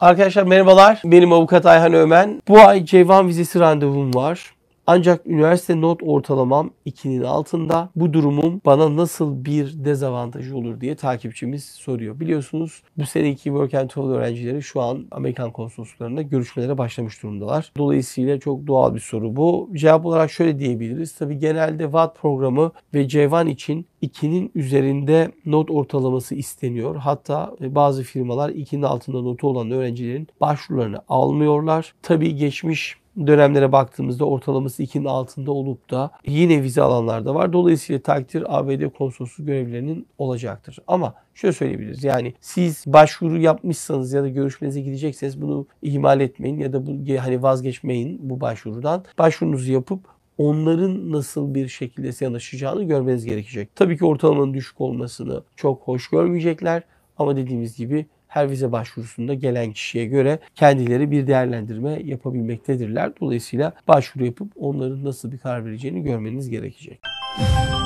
Arkadaşlar merhabalar. Benim avukat Ayhan Ömen. Bu ay Ceyvan vizesi randevum var. Ancak üniversite not ortalamam 2'nin altında. Bu durumum bana nasıl bir dezavantaj olur diye takipçimiz soruyor. Biliyorsunuz bu seneki Work and Travel öğrencileri şu an Amerikan konsolosluklarında görüşmelere başlamış durumdalar. Dolayısıyla çok doğal bir soru bu. Cevap olarak şöyle diyebiliriz. Tabi genelde VAT programı ve Cevan için 2'nin üzerinde not ortalaması isteniyor. Hatta e, bazı firmalar 2'nin altında notu olan öğrencilerin başvurularını almıyorlar. Tabii geçmiş dönemlere baktığımızda ortalaması 2'nin altında olup da yine vize alanlarda var. Dolayısıyla takdir ABD konsolosluk görevlilerinin olacaktır. Ama şöyle söyleyebiliriz. Yani siz başvuru yapmışsanız ya da görüşmenize gidecekseniz bunu ihmal etmeyin ya da bu hani vazgeçmeyin bu başvurudan. Başvurunuzu yapıp onların nasıl bir şekilde yanaşacağını görmeniz gerekecek. Tabii ki ortalamanın düşük olmasını çok hoş görmeyecekler ama dediğimiz gibi her vize başvurusunda gelen kişiye göre kendileri bir değerlendirme yapabilmektedirler. Dolayısıyla başvuru yapıp onların nasıl bir karar vereceğini görmeniz gerekecek. Müzik